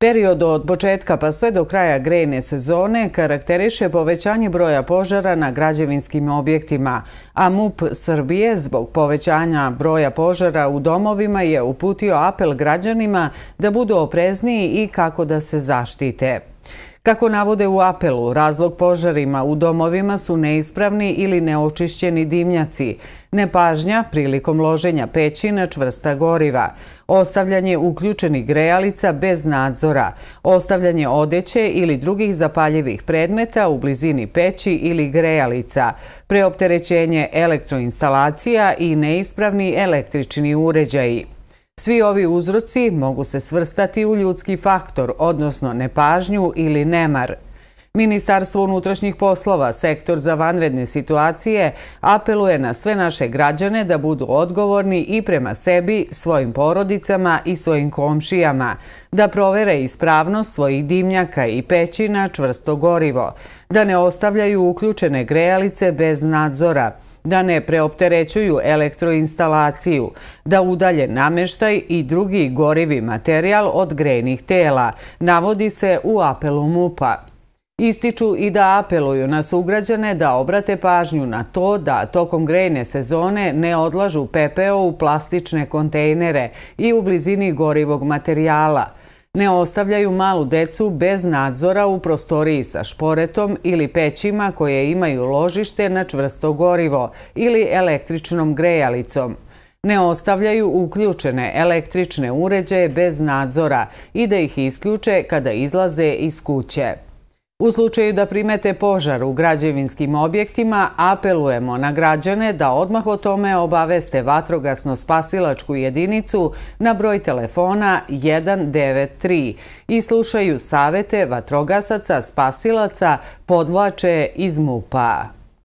Period od početka pa sve do kraja grejne sezone karakteriše povećanje broja požara na građevinskim objektima, a MUP Srbije zbog povećanja broja požara u domovima je uputio apel građanima da budu oprezniji i kako da se zaštite. Kako navode u apelu, razlog požarima u domovima su neispravni ili neočišćeni dimnjaci, nepažnja prilikom loženja peći na čvrsta goriva, ostavljanje uključenih grejalica bez nadzora, ostavljanje odeće ili drugih zapaljivih predmeta u blizini peći ili grejalica, preopterećenje elektroinstalacija i neispravni električni uređaji. Svi ovi uzroci mogu se svrstati u ljudski faktor, odnosno nepažnju ili nemar. Ministarstvo unutrašnjih poslova, sektor za vanredne situacije, apeluje na sve naše građane da budu odgovorni i prema sebi, svojim porodicama i svojim komšijama, da provere ispravnost svojih dimnjaka i pećina čvrsto gorivo, da ne ostavljaju uključene grejalice bez nadzora, da ne preopterećuju elektroinstalaciju, da udalje nameštaj i drugi gorivi materijal od grejnih tela, navodi se u apelu MUPA. Ističu i da apeluju na sugrađane da obrate pažnju na to da tokom grejne sezone ne odlažu pepeo u plastične kontejnere i u blizini gorivog materijala, ne ostavljaju malu decu bez nadzora u prostoriji sa šporetom ili pećima koje imaju ložište na čvrsto gorivo ili električnom grejalicom. Ne ostavljaju uključene električne uređaje bez nadzora i da ih isključe kada izlaze iz kuće. U slučaju da primete požar u građevinskim objektima, apelujemo na građane da odmah o tome obaveste vatrogasno-spasilačku jedinicu na broj telefona 193 i slušaju savete vatrogasaca-spasilaca podvlače iz mupa